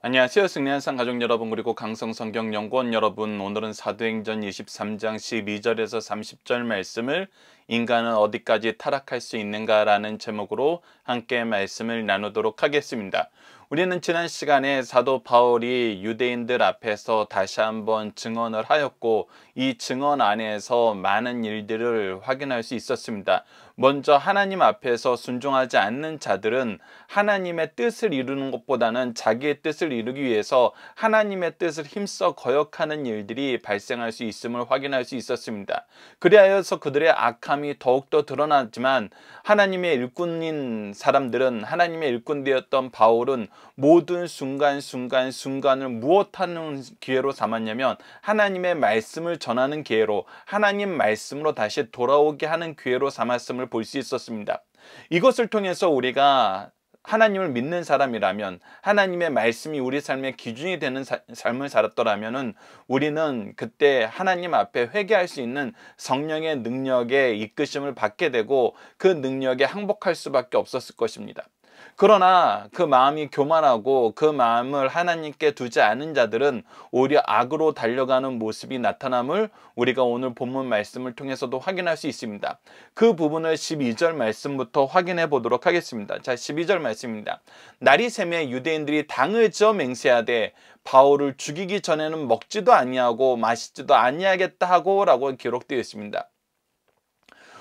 안녕하세요. 승리한 상 가족 여러분 그리고 강성성경연구원 여러분 오늘은 사도행전 23장 12절에서 30절 말씀을 인간은 어디까지 타락할 수 있는가라는 제목으로 함께 말씀을 나누도록 하겠습니다. 우리는 지난 시간에 사도 바울이 유대인들 앞에서 다시 한번 증언을 하였고 이 증언 안에서 많은 일들을 확인할 수 있었습니다. 먼저 하나님 앞에서 순종하지 않는 자들은 하나님의 뜻을 이루는 것보다는 자기의 뜻을 이루기 위해서 하나님의 뜻을 힘써 거역하는 일들이 발생할 수 있음을 확인할 수 있었습니다. 그리하여서 그들의 악함이 더욱더 드러났지만 하나님의 일꾼인 사람들은 하나님의 일꾼되었던 바울은 모든 순간순간 순간을 무엇하는 기회로 삼았냐면 하나님의 말씀을 전하는 기회로 하나님 말씀으로 다시 돌아오게 하는 기회로 삼았음을 하을볼수 있었습니다. 이것을 통해서 우리가 하나님을 믿는 사람이라면 하나님의 말씀이 우리 삶의 기준이 되는 사, 삶을 살았더라면 우리는 그때 하나님 앞에 회개할 수 있는 성령의 능력의 이끄심을 받게 되고 그 능력에 항복할 수밖에 없었을 것입니다. 그러나 그 마음이 교만하고 그 마음을 하나님께 두지 않은 자들은 오히려 악으로 달려가는 모습이 나타남을 우리가 오늘 본문 말씀을 통해서도 확인할 수 있습니다. 그 부분을 12절 말씀부터 확인해 보도록 하겠습니다. 자, 12절 말씀입니다. 날이 샘에 유대인들이 당을 지어 맹세하되 바울을 죽이기 전에는 먹지도 아니하고 마시지도 아니하겠다 하고라고 기록되어 있습니다.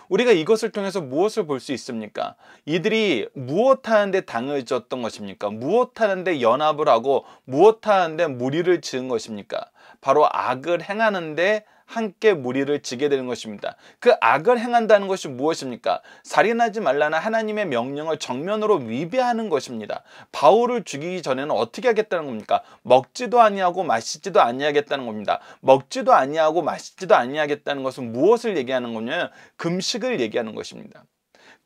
우리가 이것을 통해서 무엇을 볼 수 있습니까? 이들이 무엇하는데 당을 졌던 것입니까? 무엇하는데 연합을 하고 무엇하는데 무리를 지은 것입니까? 바로 악을 행하는데 함께 무리를 지게 되는 것입니다. 그 악을 행한다는 것이 무엇입니까? 살인하지 말라는 하나님의 명령을 정면으로 위배하는 것입니다. 바울을 죽이기 전에는 어떻게 하겠다는 겁니까? 먹지도 아니하고 마시지도 아니하겠다는 겁니다. 먹지도 아니하고 마시지도 아니하겠다는 것은 무엇을 얘기하는 거냐 금식을 얘기하는 것입니다.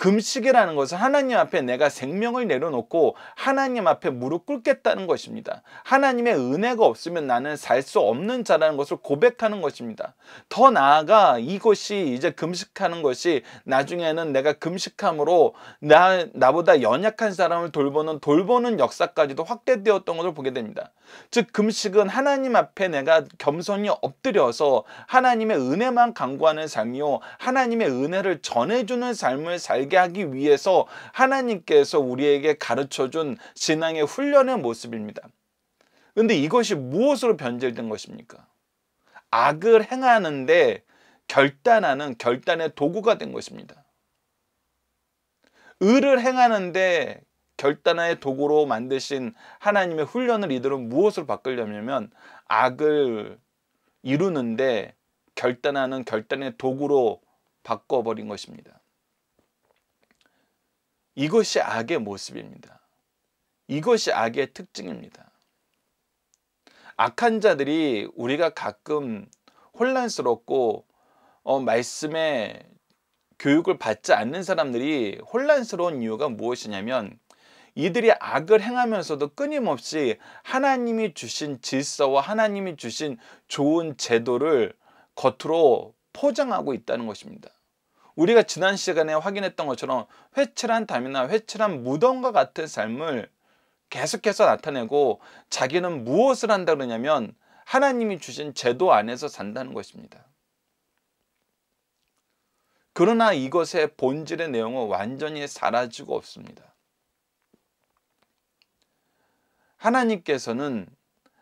금식이라는 것은 하나님 앞에 내가 생명을 내려놓고 하나님 앞에 무릎 꿇겠다는 것입니다. 하나님의 은혜가 없으면 나는 살 수 없는 자라는 것을 고백하는 것입니다. 더 나아가 이것이 이제 금식하는 것이 나중에는 내가 금식함으로 나, 나보다 연약한 사람을 돌보는 돌보는 역사까지도 확대되었던 것을 보게 됩니다. 즉 금식은 하나님 앞에 내가 겸손히 엎드려서 하나님의 은혜만 강구하는 삶이요 하나님의 은혜를 전해주는 삶을 살게 되게 하기 위해서 하나님께서 우리에게 가르쳐준 신앙의 훈련의 모습입니다. 근데 이것이 무엇으로 변질된 것입니까? 악을 행하는데 결단하는 결단의 도구가 된 것입니다. 을을 행하는데 결단의 도구로 만드신 하나님의 훈련을 이들은 무엇을 바꾸려면 악을 이루는데 결단하는 결단의 도구로 바꿔버린 것입니다. 이것이 악의 모습입니다. 이것이 악의 특징입니다. 악한 자들이 우리가 가끔 혼란스럽고 어, 말씀에 교육을 받지 않는 사람들이 혼란스러운 이유가 무엇이냐면 이들이 악을 행하면서도 끊임없이 하나님이 주신 질서와 하나님이 주신 좋은 제도를 겉으로 포장하고 있다는 것입니다. 우리가 지난 시간에 확인했던 것처럼 회칠한 담이나 회칠한 무덤과 같은 삶을 계속해서 나타내고 자기는 무엇을 한다 그러냐면 하나님이 주신 제도 안에서 산다는 것입니다. 그러나 이것의 본질의 내용은 완전히 사라지고 없습니다. 하나님께서는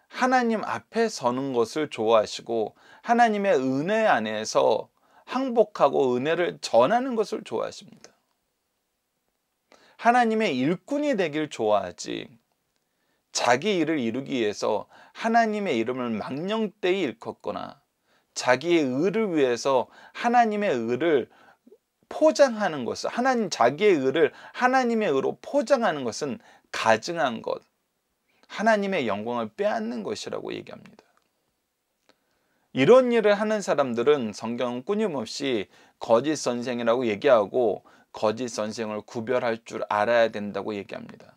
하나님 앞에 서는 것을 좋아하시고 하나님의 은혜 안에서 항복하고 은혜를 전하는 것을 좋아하십니다. 하나님의 일꾼이 되길 좋아하지 자기 일을 이루기 위해서 하나님의 이름을 망령되이 일컫거나 자기의 의를 위해서 하나님의 의를 포장하는 것을 하나님 자기의 의를 하나님의 의로 포장하는 것은 가증한 것 하나님의 영광을 빼앗는 것이라고 얘기합니다. 이런 일을 하는 사람들은 성경은 끊임없이 거짓 선생이라고 얘기하고 거짓 선생을 구별할 줄 알아야 된다고 얘기합니다.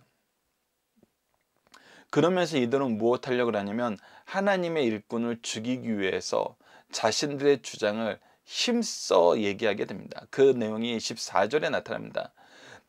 그러면서 이들은 무엇 하려고 하냐면 하나님의 일꾼을 죽이기 위해서 자신들의 주장을 힘써 얘기하게 됩니다. 그 내용이 14절에 나타납니다.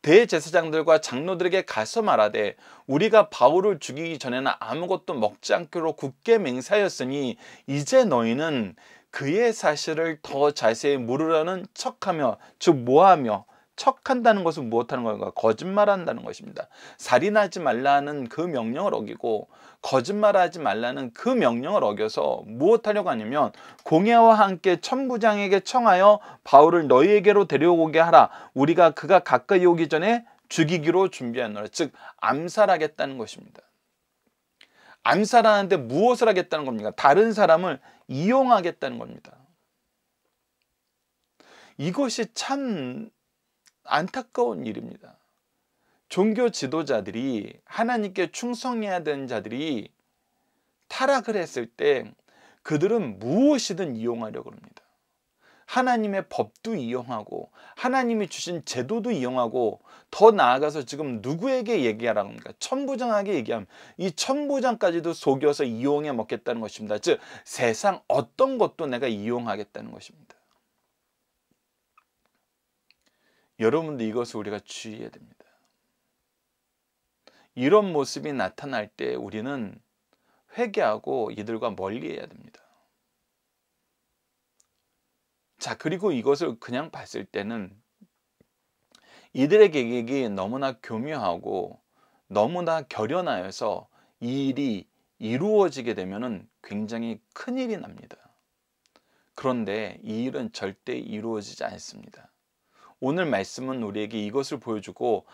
대제사장들과 장로들에게 가서 말하되 우리가 바울을 죽이기 전에는 아무것도 먹지 않기로 굳게 맹세하였으니 이제 너희는 그의 사실을 더 자세히 물으려는 척하며 즉 뭐하며 척한다는 것은 무엇하는 건가? 거짓말한다는 것입니다. 살인하지 말라는 그 명령을 어기고 거짓말하지 말라는 그 명령을 어겨서 무엇하려고 하냐면 공예와 함께 천부장에게 청하여 바울을 너희에게로 데려오게 하라. 우리가 그가 가까이 오기 전에 죽이기로 준비하노라. 즉 암살하겠다는 것입니다. 암살하는데 무엇을 하겠다는 겁니까? 다른 사람을 이용하겠다는 겁니다. 이것이 참 안타까운 일입니다. 종교 지도자들이 하나님께 충성해야 되는 자들이 타락을 했을 때 그들은 무엇이든 이용하려고 합니다. 하나님의 법도 이용하고 하나님이 주신 제도도 이용하고 더 나아가서 지금 누구에게 얘기하라고 합니까? 천부장에게 얘기하면 이 천부장까지도 속여서 이용해 먹겠다는 것입니다. 즉 세상 어떤 것도 내가 이용하겠다는 것입니다. 여러분도 이것을 우리가 주의해야 됩니다. 이런 모습이 나타날 때 우리는 회개하고 이들과 멀리해야 됩니다. 자, 그리고 이것을 그냥 봤을 때는 이들의 계획이 너무나 교묘하고 너무나 결연하여서 이 일이 이루어지게 되면 굉장히 큰 일이 납니다. 그런데 이 일은 절대 이루어지지 않습니다. 오늘 말씀은 우리에게 이것을 보여주고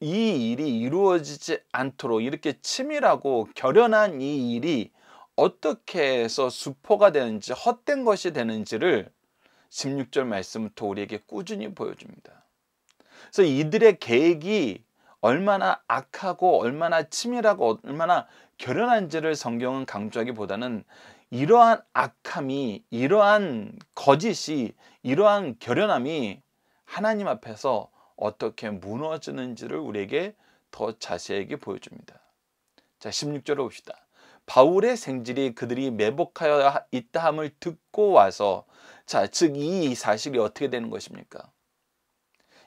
이 일이 이루어지지 않도록 이렇게 치밀하고 결연한 이 일이 어떻게 해서 수포가 되는지 헛된 것이 되는지를 16절 말씀부터 우리에게 꾸준히 보여줍니다. 그래서 이들의 계획이 얼마나 악하고 얼마나 치밀하고 얼마나 결연한지를 성경은 강조하기보다는 이러한 악함이 이러한 거짓이 이러한 결연함이 하나님 앞에서 어떻게 무너지는지를 우리에게 더 자세하게 보여줍니다. 자, 16절을 봅시다. 바울의 생질이 그들이 매복하여 있다함을 듣고 와서 자, 즉 이 사실이 어떻게 되는 것입니까?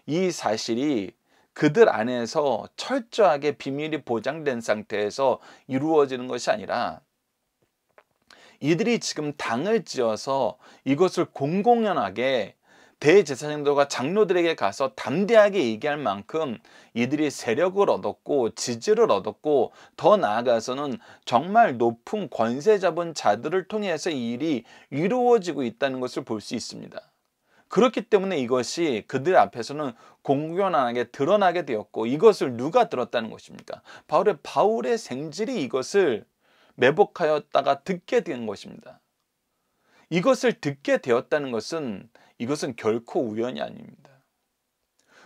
이 사실이 그들 안에서 철저하게 비밀이 보장된 상태에서 이루어지는 것이 아니라 이들이 지금 당을 지어서 이것을 공공연하게 대제사장도가 장로들에게 가서 담대하게 얘기할 만큼 이들이 세력을 얻었고 지지를 얻었고 더 나아가서는 정말 높은 권세 잡은 자들을 통해서 이 일이 이루어지고 있다는 것을 볼 수 있습니다. 그렇기 때문에 이것이 그들 앞에서는 공연하게 드러나게 되었고 이것을 누가 들었다는 것입니까? 바울의 바울의 생질이 이것을 매복하였다가 듣게 된 것입니다. 이것을 듣게 되었다는 것은 이것은 결코 우연이 아닙니다.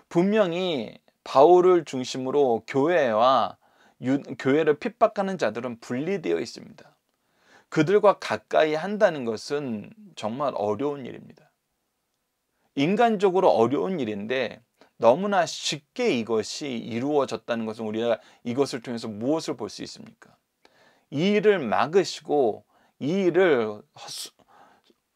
분명히 바울을 중심으로 교회와 유, 교회를 핍박하는 자들은 분리되어 있습니다. 그들과 가까이 한다는 것은 정말 어려운 일입니다. 인간적으로 어려운 일인데 너무나 쉽게 이것이 이루어졌다는 것은 우리가 이것을 통해서 무엇을 볼 수 있습니까? 이 일을 막으시고 이 일을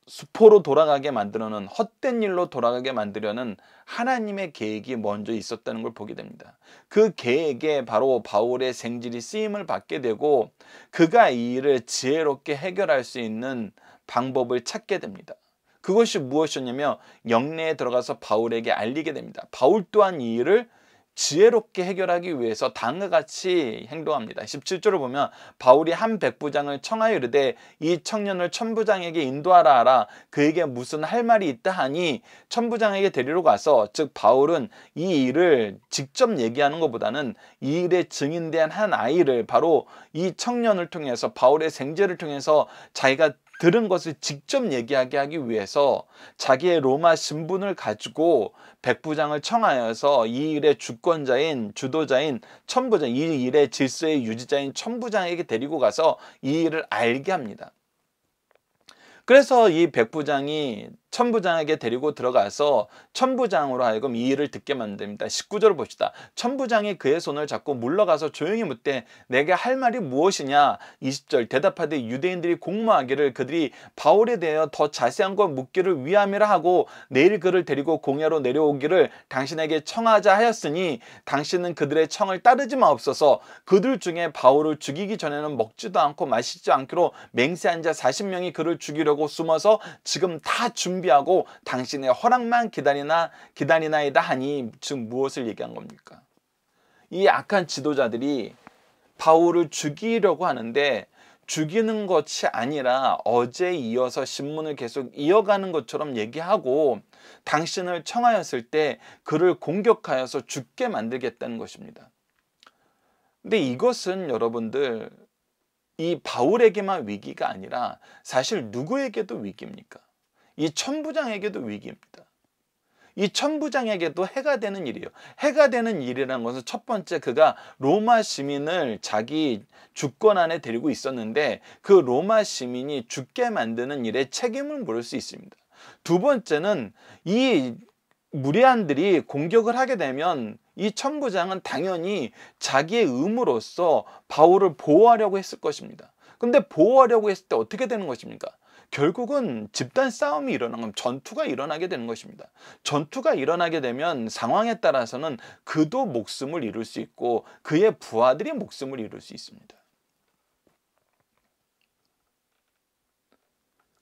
수포로 돌아가게 만들어는 헛된 일로 돌아가게 만들려는 하나님의 계획이 먼저 있었다는 걸 보게 됩니다. 그 계획에 바로 바울의 생질이 쓰임을 받게 되고 그가 이 일을 지혜롭게 해결할 수 있는 방법을 찾게 됩니다. 그것이 무엇이었냐면 영내에 들어가서 바울에게 알리게 됩니다. 바울 또한 이 일을 지혜롭게 해결하기 위해서 다음과 같이 행동합니다. 17절을 보면 바울이 한 백부장을 청하여 이르되 이 청년을 천부장에게 인도하라 하라 그에게 무슨 할 말이 있다 하니 천부장에게 데리러 가서 즉 바울은 이 일을 직접 얘기하는 것보다는 이 일에 증인된 한 아이를 바로 이 청년을 통해서 바울의 생제를 통해서 자기가 들은 것을 직접 얘기하게 하기 위해서 자기의 로마 신분을 가지고 백부장을 청하여서 이 일의 주권자인 주도자인 천부장 이 일의 질서의 유지자인 천부장에게 데리고 가서 이 일을 알게 합니다. 그래서 이 백부장이 천부장에게 데리고 들어가서 천부장으로 하여금 이 일을 듣게 만듭니다. 19절을 봅시다. 천부장이 그의 손을 잡고 물러가서 조용히 묻되 내게 할 말이 무엇이냐? 20절 대답하되 유대인들이 공모하기를 그들이 바울에 대하여 더 자세한 걸 묻기를 위함이라 하고 내일 그를 데리고 공야로 내려오기를 당신에게 청하자 하였으니 당신은 그들의 청을 따르지 마없어서 그들 중에 바울을 죽이기 전에는 먹지도 않고 마시지 않기로 맹세한 자 40명이 그를 죽이려고 숨어서 지금 다죽 준비하고 당신의 허락만 기다리나 기다리나이다 하니 즉 무엇을 얘기한 겁니까? 이 악한 지도자들이 바울을 죽이려고 하는데 죽이는 것이 아니라 어제 이어서 신문을 계속 이어가는 것처럼 얘기하고 당신을 청하였을 때 그를 공격하여서 죽게 만들겠다는 것입니다. 근데 이것은 여러분들 이 바울에게만 위기가 아니라 사실 누구에게도 위기입니까? 이 천부장에게도 위기입니다. 이 천부장에게도 해가 되는 일이에요. 해가 되는 일이라는 것은 첫 번째 그가 로마 시민을 자기 주권 안에 데리고 있었는데 그 로마 시민이 죽게 만드는 일에 책임을 물을 수 있습니다. 두 번째는 이 무리한들이 공격을 하게 되면 이 천부장은 당연히 자기의 의무로서 바울을 보호하려고 했을 것입니다. 근데 보호하려고 했을 때 어떻게 되는 것입니까? 결국은 집단 싸움이 일어나면 전투가 일어나게 되는 것입니다. 전투가 일어나게 되면 상황에 따라서는 그도 목숨을 잃을 수 있고 그의 부하들이 목숨을 잃을 수 있습니다.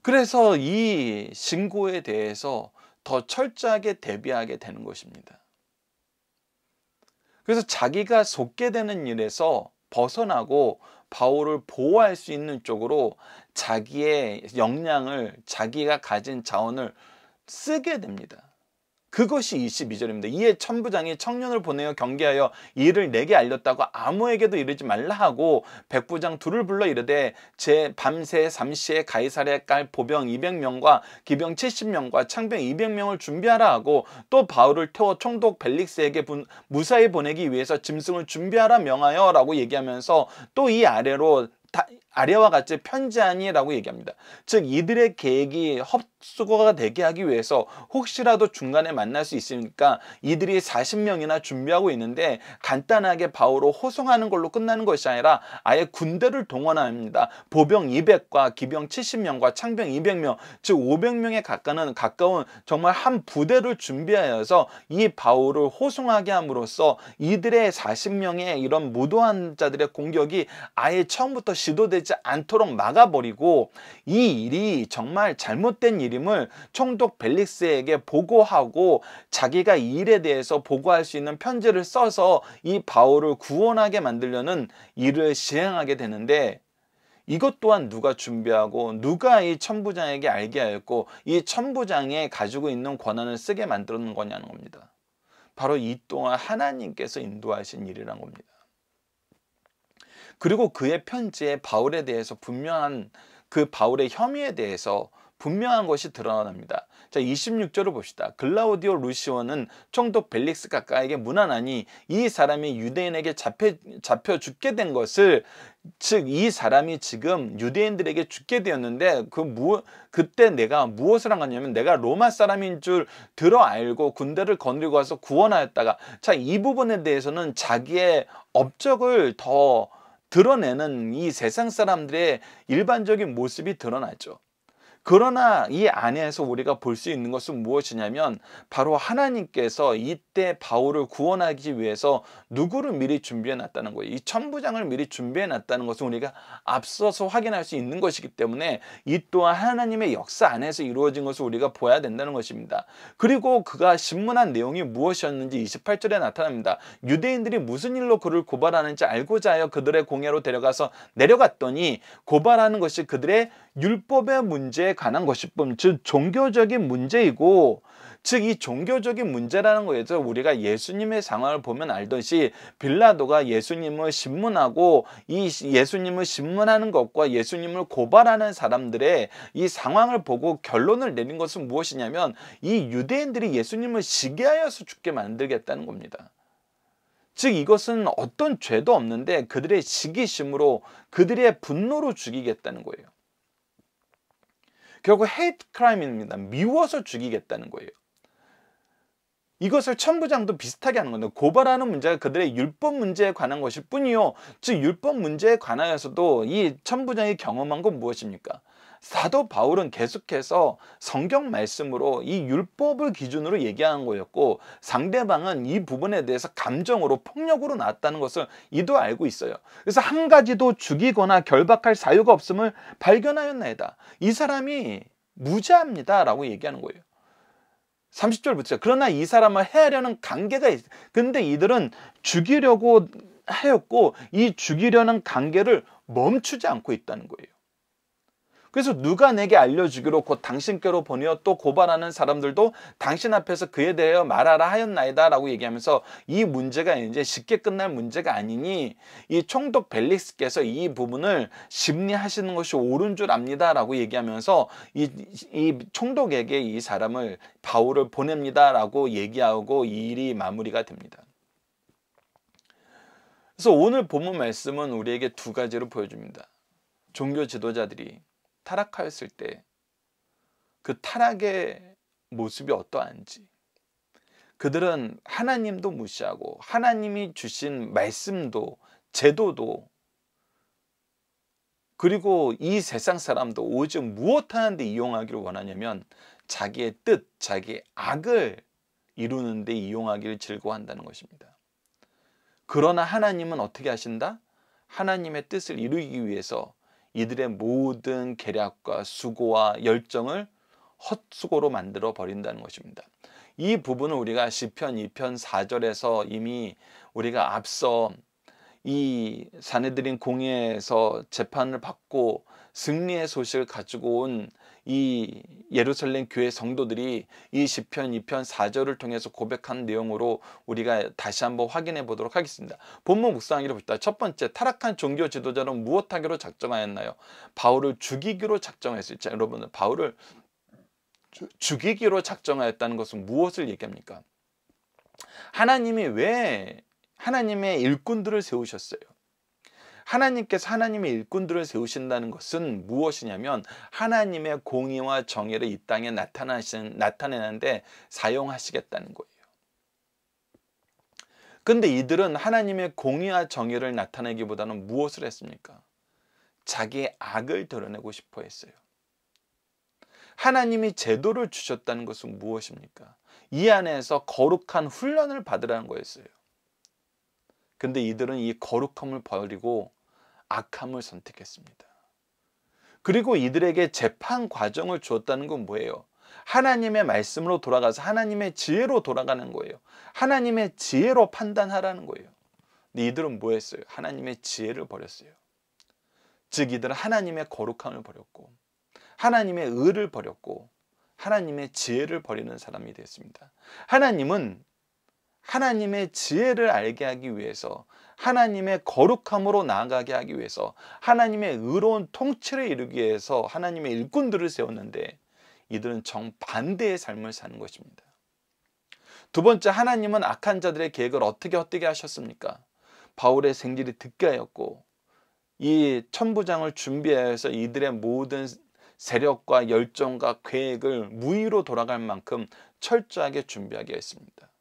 그래서 이 신고에 대해서 더 철저하게 대비하게 되는 것입니다. 그래서 자기가 속게 되는 일에서 벗어나고 바울을 보호할 수 있는 쪽으로 자기의 역량을 자기가 가진 자원을 쓰게 됩니다. 그것이 22절입니다. 이에 천부장이 청년을 보내어 경계하여 이를 내게 알렸다고 아무에게도 이르지 말라 하고 백부장 둘을 불러 이르되 제 밤새 삼시에 가이사랴 깔 보병 200명과 기병 70명과 창병 200명을 준비하라 하고 또 바울을 태워 총독 벨릭스에게 분, 무사히 보내기 위해서 짐승을 준비하라 명하여라고 얘기하면서 또 이 아래로 아래와 같이 편지아니라고 얘기합니다. 즉 이들의 계획이 헛수고가 되게 하기 위해서 혹시라도 중간에 만날 수 있으니까 이들이 40명이나 준비하고 있는데 간단하게 바오로 호송하는 걸로 끝나는 것이 아니라 아예 군대를 동원합니다. 보병 200과 기병 70명과 창병 200명 즉 500명에 가까운 가까운 정말 한 부대를 준비하여서 이 바오를 호송하게 함으로써 이들의 40명의 이런 무도한 자들의 공격이 아예 처음부터 시도되지 되지 않도록 막아버리고 이 일이 정말 잘못된 일임을 총독 벨릭스에게 보고하고 자기가 이 일에 대해서 보고할 수 있는 편지를 써서 이 바울을 구원하게 만들려는 일을 시행하게 되는데 이것 또한 누가 준비하고 누가 이 천부장에게 알게 하였고 이 천부장에 가지고 있는 권한을 쓰게 만들었는 거냐는 겁니다. 바로 이 동안 하나님께서 인도하신 일이란 겁니다. 그리고 그의 편지에 바울에 대해서 분명한 그 바울의 혐의에 대해서 분명한 것이 드러납니다. 자, 26절을 봅시다. 글라우디오 루시오는 총독 벨릭스 가까에게 무난하니 이 사람이 유대인에게 잡혀, 잡혀 죽게 된 것을 즉 이 사람이 지금 유대인들에게 죽게 되었는데 그 무, 그때 내가 무엇을 한 거냐면 내가 로마 사람인 줄 들어 알고 군대를 건들고 와서 구원하였다가 자 이 부분에 대해서는 자기의 업적을 더 드러내는 이 세상 사람들의 일반적인 모습이 드러나죠. 그러나 이 안에서 우리가 볼 수 있는 것은 무엇이냐면 바로 하나님께서 이때 바울을 구원하기 위해서 누구를 미리 준비해 놨다는 거예요. 이 천부장을 미리 준비해 놨다는 것은 우리가 앞서서 확인할 수 있는 것이기 때문에 이 또한 하나님의 역사 안에서 이루어진 것을 우리가 보아야 된다는 것입니다. 그리고 그가 신문한 내용이 무엇이었는지 28절에 나타납니다. 유대인들이 무슨 일로 그를 고발하는지 알고자 하여 그들의 공예로 데려가서 내려갔더니 고발하는 것이 그들의 율법의 문제에 관한 것이뿐 즉 종교적인 문제이고 즉 이 종교적인 문제라는 거에서 우리가 예수님의 상황을 보면 알듯이 빌라도가 예수님을 신문하고 이 예수님을 신문하는 것과 예수님을 고발하는 사람들의 이 상황을 보고 결론을 내린 것은 무엇이냐면 이 유대인들이 예수님을 시기하여서 죽게 만들겠다는 겁니다. 즉 이것은 어떤 죄도 없는데 그들의 시기심으로 그들의 분노로 죽이겠다는 거예요. 결국 헤이트 크라임입니다. 미워서 죽이겠다는 거예요. 이것을 천부장도 비슷하게 하는 건데 고발하는 문제가 그들의 율법 문제에 관한 것일 뿐이요. 즉 율법 문제에 관하여서도 이 천부장이 경험한 건 무엇입니까? 사도 바울은 계속해서 성경 말씀으로 이 율법을 기준으로 얘기하는 거였고 상대방은 이 부분에 대해서 감정으로 폭력으로 나왔다는 것을 이도 알고 있어요. 그래서 한 가지도 죽이거나 결박할 사유가 없음을 발견하였나이다. 이 사람이 무죄합니다. 라고 얘기하는 거예요. 30절 붙여. 그러나 이 사람을 해하려는 관계가 있어. 근데 이들은 죽이려고 하였고 이 죽이려는 관계를 멈추지 않고 있다는 거예요. 그래서 누가 내게 알려주기로 곧 당신께로 보내어 또 고발하는 사람들도 당신 앞에서 그에 대하여 말하라 하였나이다 라고 얘기하면서 이 문제가 이제 쉽게 끝날 문제가 아니니 이 총독 벨릭스께서 이 부분을 심리하시는 것이 옳은 줄 압니다 라고 얘기하면서 이, 이 총독에게 이 사람을 바울을 보냅니다 라고 얘기하고 이 일이 마무리가 됩니다. 그래서 오늘 본문 말씀은 우리에게 두 가지로 보여줍니다. 종교 지도자들이 타락하였을 때 그 타락의 모습이 어떠한지 그들은 하나님도 무시하고 하나님이 주신 말씀도 제도도 그리고 이 세상 사람도 오직 무엇 하는데 이용하기를 원하냐면 자기의 뜻, 자기의 악을 이루는데 이용하기를 즐거워한다는 것입니다. 그러나 하나님은 어떻게 하신다? 하나님의 뜻을 이루기 위해서 이들의 모든 계략과 수고와 열정을 헛수고로 만들어 버린다는 것입니다. 이 부분을 우리가 시편 2편 4절에서 이미 우리가 앞서 이 사내들인 공예에서 재판을 받고 승리의 소식을 가지고 온 이 예루살렘 교회 성도들이 이 시편 2편 4절을 통해서 고백한 내용으로 우리가 다시 한번 확인해 보도록 하겠습니다. 본문 묵상하기로 봅시다. 첫 번째, 타락한 종교 지도자는 무엇하기로 작정하였나요? 바울을 죽이기로 작정했어요. 여러분 바울을 죽이기로 작정하였다는 것은 무엇을 얘기합니까? 하나님이 왜 하나님의 일꾼들을 세우셨어요. 하나님께서 하나님의 일꾼들을 세우신다는 것은 무엇이냐면 하나님의 공의와 정의를 이 땅에 나타나신, 나타내는데 사용하시겠다는 거예요. 근데 이들은 하나님의 공의와 정의를 나타내기보다는 무엇을 했습니까? 자기의 악을 드러내고 싶어 했어요. 하나님이 제도를 주셨다는 것은 무엇입니까? 이 안에서 거룩한 훈련을 받으라는 거였어요. 근데 이들은 이 거룩함을 버리고 악함을 선택했습니다. 그리고 이들에게 재판 과정을 주었다는 건 뭐예요? 하나님의 말씀으로 돌아가서 하나님의 지혜로 돌아가는 거예요. 하나님의 지혜로 판단하라는 거예요. 근데 이들은 뭐 했어요? 하나님의 지혜를 버렸어요. 즉 이들은 하나님의 거룩함을 버렸고 하나님의 의를 버렸고 하나님의 지혜를 버리는 사람이 됐습니다. 하나님은 하나님의 지혜를 알게 하기 위해서 하나님의 거룩함으로 나아가게 하기 위해서 하나님의 의로운 통치를 이루기 위해서 하나님의 일꾼들을 세웠는데 이들은 정반대의 삶을 사는 것입니다. 두 번째 하나님은 악한 자들의 계획을 어떻게 헛되게 하셨습니까? 바울의 생질이 듣게 하였고 이 천부장을 준비하여서 이들의 모든 세력과 열정과 계획을 무의로 돌아갈 만큼 철저하게 준비하게 했습니다.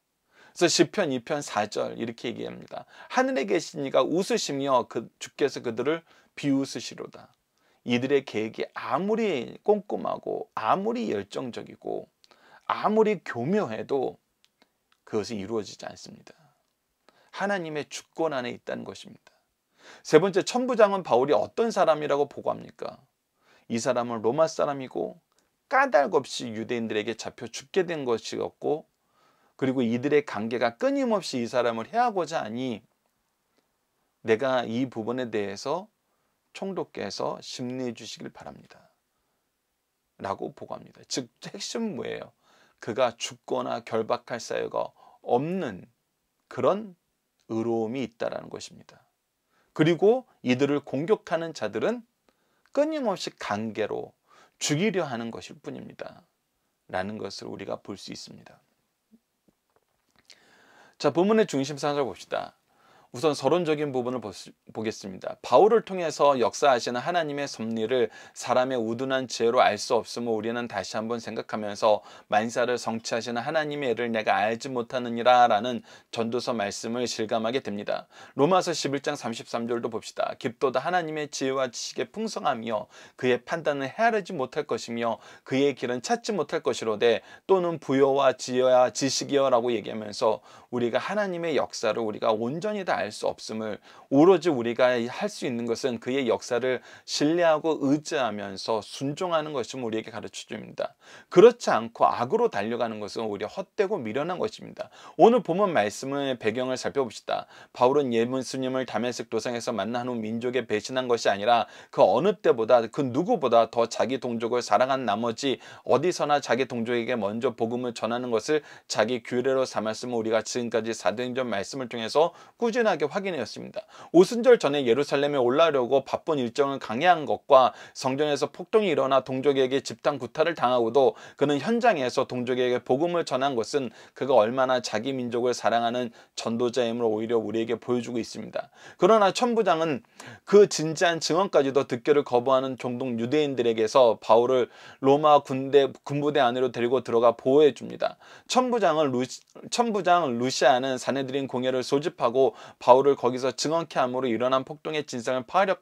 그래서 1 0편 2편 4절 이렇게 얘기합니다. 하늘에 계신 이가 웃으시며 그 주께서 그들을 비웃으시로다. 이들의 계획이 아무리 꼼꼼하고 아무리 열정적이고 아무리 교묘해도 그것이 이루어지지 않습니다. 하나님의 주권 안에 있다는 것입니다. 세 번째 천부장은 바울이 어떤 사람이라고 보고합니까? 이 사람은 로마 사람이고 까닭 없이 유대인들에게 잡혀 죽게 된 것이었고 그리고 이들의 관계가 끊임없이 이 사람을 해하고자 하니 내가 이 부분에 대해서 총독께서 심리해 주시길 바랍니다. 라고 보고합니다. 즉 핵심은 뭐예요? 그가 죽거나 결박할 사유가 없는 그런 의로움이 있다는 것입니다. 그리고 이들을 공격하는 자들은 끊임없이 관계로 죽이려 하는 것일 뿐입니다. 라는 것을 우리가 볼 수 있습니다. 자, 본문의 중심 사항을 봅시다. 우선 서론적인 부분을 보겠습니다. 바울을 통해서 역사하시는 하나님의 섭리를 사람의 우둔한 지혜로 알 수없으므로 우리는 다시 한번 생각하면서 만사를 성취하시는 하나님의 일을 내가 알지 못하느니라 라는 전도서 말씀을 실감하게 됩니다. 로마서 11장 33절도 봅시다. 깊도다 하나님의 지혜와 지식의 풍성함이요 그의 판단은 헤아리지 못할 것이며 그의 길은 찾지 못할 것이로되 또는 부여와 지혜와 지식이여 라고 얘기하면서 우리가 하나님의 역사를 우리가 온전히 다 알수 없음을 오로지 우리가 할 수 있는 것은 그의 역사를 신뢰하고 의지하면서 순종하는 것이 우리에게 가르쳐 줍니다. 그렇지 않고 악으로 달려가는 것은 오히려 헛되고 미련한 것입니다. 오늘 보면 말씀의 배경을 살펴봅시다. 바울은 예문스님을 다메섹 도상에서 만난 후 민족에 배신한 것이 아니라 그 어느 때보다 그 누구보다 더 자기 동족을 사랑한 나머지 어디서나 자기 동족에게 먼저 복음을 전하는 것을 자기 규례로 삼았음을 우리가 지금까지 사도행전 말씀을 통해서 꾸준하게 확연하게 확인하였습니다. 오순절 전에 예루살렘에 올라오려고 바쁜 일정을 강행한 것과 성전에서 폭동이 일어나 동족에게 집단 구타를 당하고도 그는 현장에서 동족에게 복음을 전한 것은 그가 얼마나 자기 민족을 사랑하는 전도자임을 오히려 우리에게 보여주고 있습니다. 그러나 천부장은 그 진지한 증언까지도 듣기를 거부하는 종동 유대인들에게서 바울을 로마 군대 군부대 안으로 데리고 들어가 보호해 줍니다. 천부장은 루시, 천부장 루시아는 사내들인 공예를 소집하고 바울을 거기서 증언케 함으로 일어난 폭동의 진상을 파악하려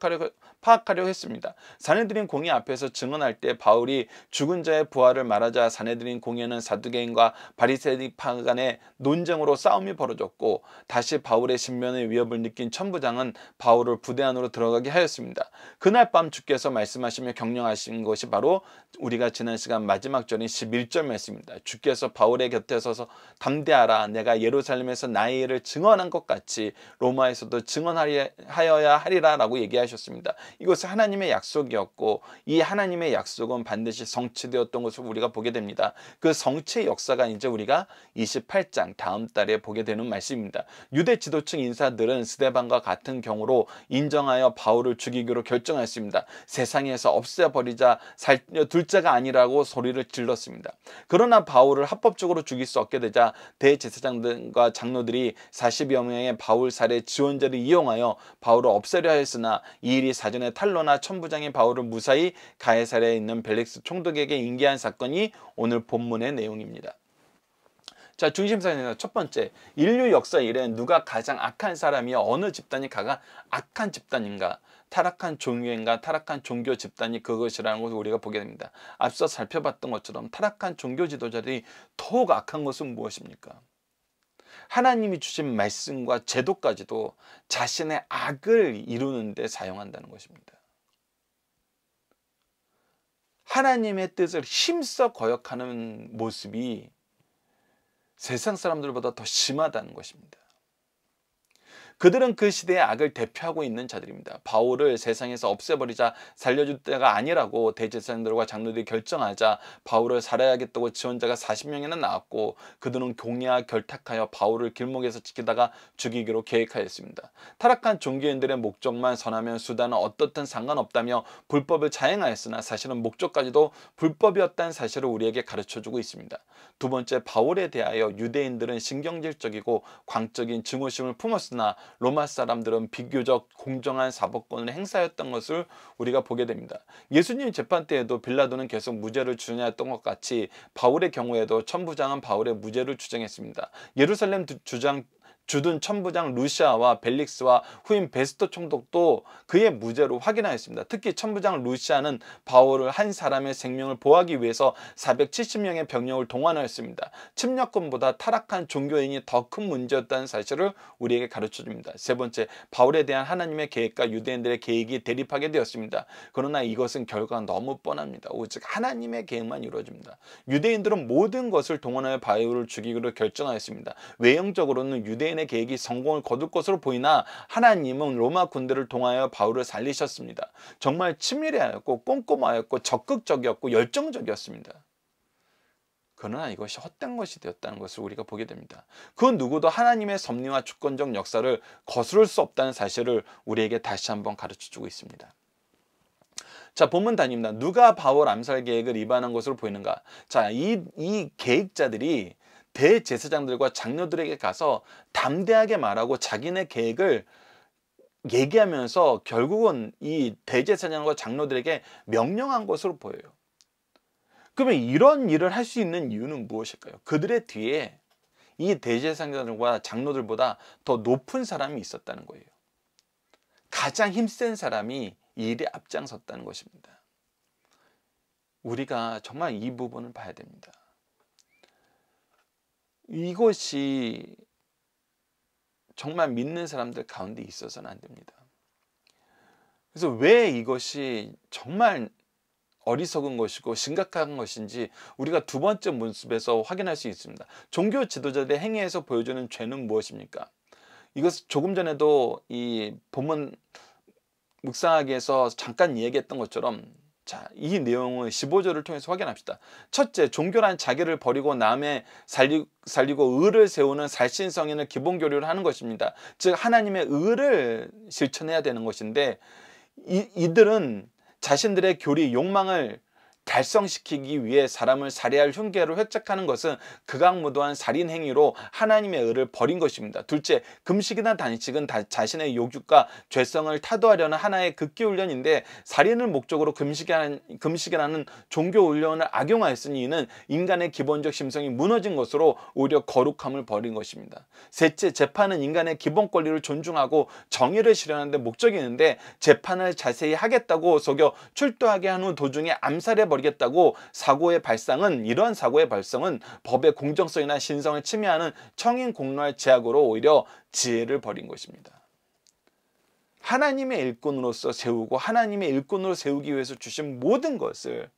파악하려 했습니다. 사내들인 공회 앞에서 증언할 때 바울이 죽은 자의 부활을 말하자 사내들인 공회는 사두개인과 바리새파 간의 논쟁으로 싸움이 벌어졌고 다시 바울의 신변의 위협을 느낀 천부장은 바울을 부대 안으로 들어가게 하였습니다. 그날 밤 주께서 말씀하시며 격려하신 것이 바로 우리가 지난 시간 마지막 절인 11절 말씀입니다. 주께서 바울의 곁에 서서 담대하라 내가 예루살렘에서 나의 일을 증언한 것 같이 로마에서도 증언하여야 하리라 라고 얘기하셨습니다. 이것은 하나님의 약속이었고 이 하나님의 약속은 반드시 성취되었던 것을 우리가 보게 됩니다. 그 성취의 역사가 이제 우리가 28장 다음 달에 보게 되는 말씀입니다. 유대 지도층 인사들은 스데반과 같은 경우로 인정하여 바울을 죽이기로 결정했습니다. 세상에서 없애버리자 살둘 째가 아니라고 소리를 질렀습니다. 그러나 바울을 합법적으로 죽일 수 없게 되자 대제사장들과 장로들이 40여 명의 바울 살해 지원자를 이용하여 바울을 없애려 했으나 이 일이 사전에 전에 탈로나 천부장인 바울을 무사히 가해사에 있는 벨릭스 총독에게 인계한 사건이 오늘 본문의 내용입니다. 자 중심사에서 첫 번째 인류 역사 이래 누가 가장 악한 사람이야 어느 집단이 가장 악한 집단인가 타락한 종교인가 타락한 종교 집단이 그것이라는 것을 우리가 보게 됩니다. 앞서 살펴봤던 것처럼 타락한 종교 지도자들이 더욱 악한 것은 무엇입니까? 하나님이 주신 말씀과 제도까지도 자신의 악을 이루는 데 사용한다는 것입니다. 하나님의 뜻을 힘써 거역하는 모습이 세상 사람들보다 더 심하다는 것입니다. 그들은 그 시대의 악을 대표하고 있는 자들입니다. 바울을 세상에서 없애버리자 살려줄 때가 아니라고 대제사장들과 장로들이 결정하자 바울을 살아야겠다고 지원자가 40명이나 나왔고 그들은 공의와 결탁하여 바울을 길목에서 지키다가 죽이기로 계획하였습니다. 타락한 종교인들의 목적만 선하면 수단은 어떻든 상관없다며 불법을 자행하였으나 사실은 목적까지도 불법이었다는 사실을 우리에게 가르쳐주고 있습니다. 두 번째 바울에 대하여 유대인들은 신경질적이고 광적인 증오심을 품었으나 로마 사람들은 비교적 공정한 사법권을 행사했던 것을 우리가 보게 됩니다. 예수님 재판 때에도 빌라도는 계속 무죄를 주장했던 것 같이 바울의 경우에도 천부장은 바울의 무죄를 주장했습니다. 예루살렘 주장 주둔 천부장 루시아와 벨릭스와 후임 베스토 총독도 그의 무죄로 확인하였습니다. 특히 천부장 루시아는 바울을 한 사람의 생명을 보호하기 위해서 470명의 병력을 동원하였습니다. 침략군보다 타락한 종교인이 더 큰 문제였다는 사실을 우리에게 가르쳐줍니다. 세 번째, 바울에 대한 하나님의 계획과 유대인들의 계획이 대립하게 되었습니다. 그러나 이것은 결과 가 너무 뻔합니다. 오직 하나님의 계획만 이루어집니다. 유대인들은 모든 것을 동원하여 바울을 죽이기로 결정하였습니다. 외형적으로는 유대인 유대인의 계획이 성공을 거둘 것으로 보이나 하나님은 로마 군대를 통하여 바울을 살리셨습니다. 정말 치밀하였고 꼼꼼하였고 적극적이었고 열정적이었습니다. 그러나 이것이 헛된 것이 되었다는 것을 우리가 보게 됩니다. 그 누구도 하나님의 섭리와 주권적 역사를 거스를 수 없다는 사실을 우리에게 다시 한번 가르쳐주고 있습니다. 자 본문 다닙니다 누가 바울 암살 계획을 위반한 것으로 보이는가? 자이 이 계획자들이 대제사장들과 장로들에게 가서 담대하게 말하고 자기네 계획을 얘기하면서 결국은 이 대제사장과 장로들에게 명령한 것으로 보여요. 그러면 이런 일을 할 수 있는 이유는 무엇일까요? 그들의 뒤에 이 대제사장들과 장로들보다 더 높은 사람이 있었다는 거예요. 가장 힘센 사람이 이 일에 앞장섰다는 것입니다. 우리가 정말 이 부분을 봐야 됩니다. 이것이 정말 믿는 사람들 가운데 있어서는 안 됩니다. 그래서 왜 이것이 정말 어리석은 것이고 심각한 것인지 우리가 두 번째 모습에서 확인할 수 있습니다. 종교 지도자들의 행위에서 보여주는 죄는 무엇입니까? 이것 조금 전에도 이 본문 묵상하기에서 잠깐 얘기했던 것처럼 자, 이 내용을 15절을 통해서 확인합시다. 첫째, 종교란 자기를 버리고 남의 살리, 살리고 의를 세우는 살신성인을 기본 교류를 하는 것입니다. 즉 하나님의 의를 실천해야 되는 것인데 이, 이들은 자신들의 교리 욕망을 달성시키기 위해 사람을 살해할 흉계로 획책하는 것은 극악무도한 살인행위로 하나님의 의를 버린 것입니다. 둘째, 금식이나 단식은 자신의 욕욕과 죄성을 타도하려는 하나의 극기훈련인데 살인을 목적으로 금식이라는, 금식이라는 종교훈련을 악용하였으니 이는 인간의 기본적 심성이 무너진 것으로 오히려 거룩함을 버린 것입니다. 셋째, 재판은 인간의 기본 권리를 존중하고 정의를 실현하는 데 목적이 있는데 재판을 자세히 하겠다고 속여 출두하게 한 후 도중에 암살해 버리겠다고 사고의 발상은 이러한 사고의 발상은 법의 공정성이나 신성을 침해하는 청인 공로할 제약으로 오히려 지혜를 버린 것입니다. 하나님의 일꾼으로서 세우고 하나님의 일꾼으로 세우기 위해서 주신 모든 것을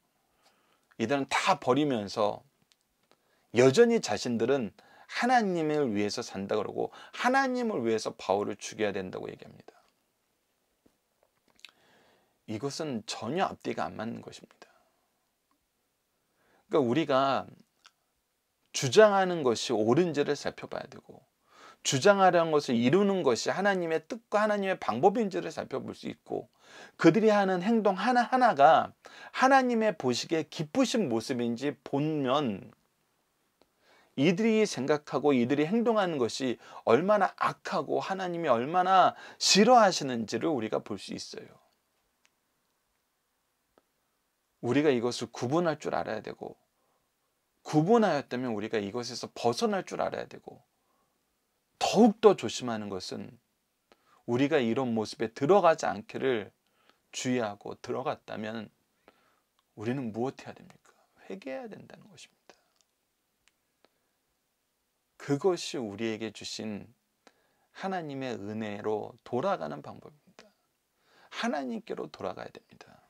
이들은 다 버리면서 여전히 자신들은 하나님을 위해서 산다 그러고 하나님을 위해서 바울을 죽여야 된다고 얘기합니다. 이것은 전혀 앞뒤가 안 맞는 것입니다. 그러니까 우리가 주장하는 것이 옳은지를 살펴봐야 되고 주장하려는 것을 이루는 것이 하나님의 뜻과 하나님의 방법인지를 살펴볼 수 있고 그들이 하는 행동 하나하나가 하나님의 보시기에 기쁘신 모습인지 보면 이들이 생각하고 이들이 행동하는 것이 얼마나 악하고 하나님이 얼마나 싫어하시는지를 우리가 볼 수 있어요. 우리가 이것을 구분할 줄 알아야 되고 구분하였다면 우리가 이것에서 벗어날 줄 알아야 되고 더욱더 조심하는 것은 우리가 이런 모습에 들어가지 않기를 주의하고 들어갔다면 우리는 무엇해야 됩니까? 회개해야 된다는 것입니다. 그것이 우리에게 주신 하나님의 은혜로 돌아가는 방법입니다. 하나님께로 돌아가야 됩니다.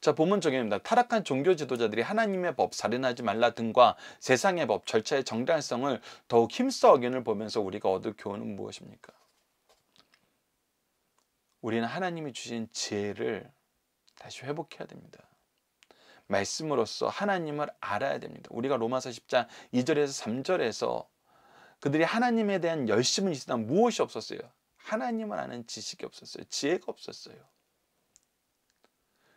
자 본문 정입니다. 타락한 종교 지도자들이 하나님의 법, 살인하지 말라 등과 세상의 법, 절차의 정당성을 더욱 힘써 어기을 보면서 우리가 얻을 교훈은 무엇입니까? 우리는 하나님이 주신 지혜를 다시 회복해야 됩니다. 말씀으로써 하나님을 알아야 됩니다. 우리가 로마서 10장 2절에서 3절에서 그들이 하나님에 대한 열심은 있으나 무엇이 없었어요? 하나님을 아는 지식이 없었어요. 지혜가 없었어요.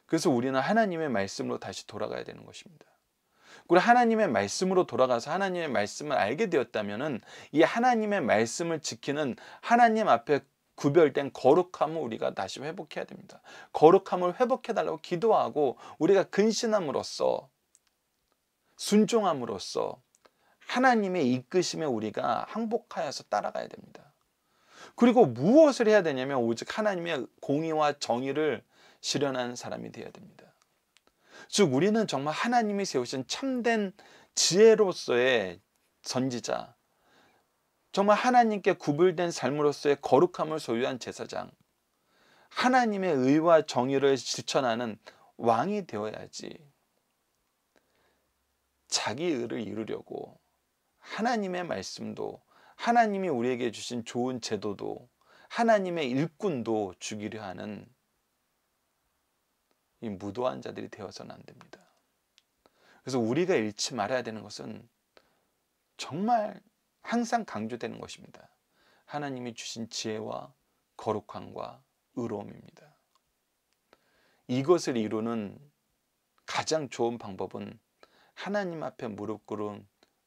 그래서 우리는 하나님의 말씀으로 다시 돌아가야 되는 것입니다. 그리고 하나님의 말씀으로 돌아가서 하나님의 말씀을 알게 되었다면은 이 하나님의 말씀을 지키는 하나님 앞에 구별된 거룩함을 우리가 다시 회복해야 됩니다. 거룩함을 회복해 달라고 기도하고 우리가 근신함으로써 순종함으로써 하나님의 이끄심에 우리가 항복하여서 따라가야 됩니다. 그리고 무엇을 해야 되냐면 오직 하나님의 공의와 정의를 실현한 사람이 되어야 됩니다. 즉 우리는 정말 하나님이 세우신 참된 지혜로서의 선지자 정말 하나님께 구별된 삶으로서의 거룩함을 소유한 제사장 하나님의 의와 정의를 실천하는 왕이 되어야지 자기 의를 이루려고 하나님의 말씀도 하나님이 우리에게 주신 좋은 제도도 하나님의 일꾼도 주기려 하는 이 무도한 자들이 되어서는 안 됩니다. 그래서 우리가 잃지 말아야 되는 것은 정말 항상 강조되는 것입니다. 하나님이 주신 지혜와 거룩함과 의로움입니다. 이것을 이루는 가장 좋은 방법은 하나님 앞에 무릎 꿇은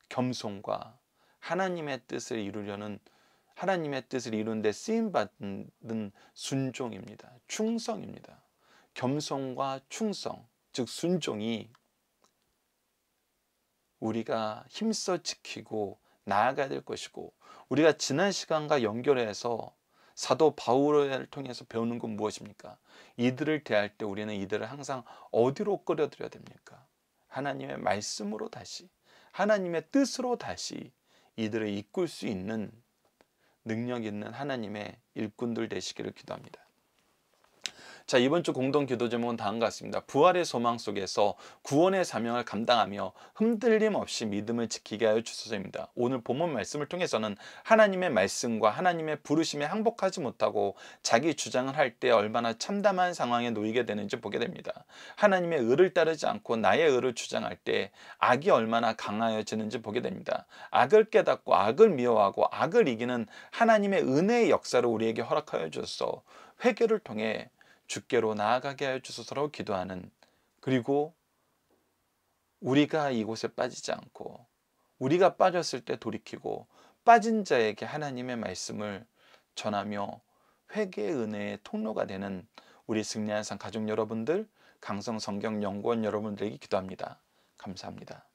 겸손과 하나님의 뜻을 이루려는 하나님의 뜻을 이루는데 쓰임 받는 순종입니다. 충성입니다. 겸손과 충성, 즉 순종이 우리가 힘써 지키고 나아가야 될 것이고 우리가 지난 시간과 연결해서 사도 바울을 통해서 배우는 건 무엇입니까? 이들을 대할 때 우리는 이들을 항상 어디로 끌어들여야 됩니까? 하나님의 말씀으로 다시 하나님의 뜻으로 다시 이들을 이끌 수 있는 능력 있는 하나님의 일꾼들 되시기를 기도합니다. 자 이번 주 공동 기도 제목은 다음과 같습니다. 부활의 소망 속에서 구원의 사명을 감당하며 흔들림 없이 믿음을 지키게 하여 주소서입니다. 오늘 본문 말씀을 통해서는 하나님의 말씀과 하나님의 부르심에 항복하지 못하고 자기 주장을 할 때 얼마나 참담한 상황에 놓이게 되는지 보게 됩니다. 하나님의 의를 따르지 않고 나의 의를 주장할 때 악이 얼마나 강하여지는지 보게 됩니다. 악을 깨닫고 악을 미워하고 악을 이기는 하나님의 은혜의 역사를 우리에게 허락하여 주소 회개를 통해 주께로 나아가게 하여 주소서라고 기도하는 그리고 우리가 이곳에 빠지지 않고 우리가 빠졌을 때 돌이키고 빠진 자에게 하나님의 말씀을 전하며 회개의 은혜의 통로가 되는 우리 승리한 상 가족 여러분들, 강성 성경 연구원 여러분들에게 기도합니다. 감사합니다.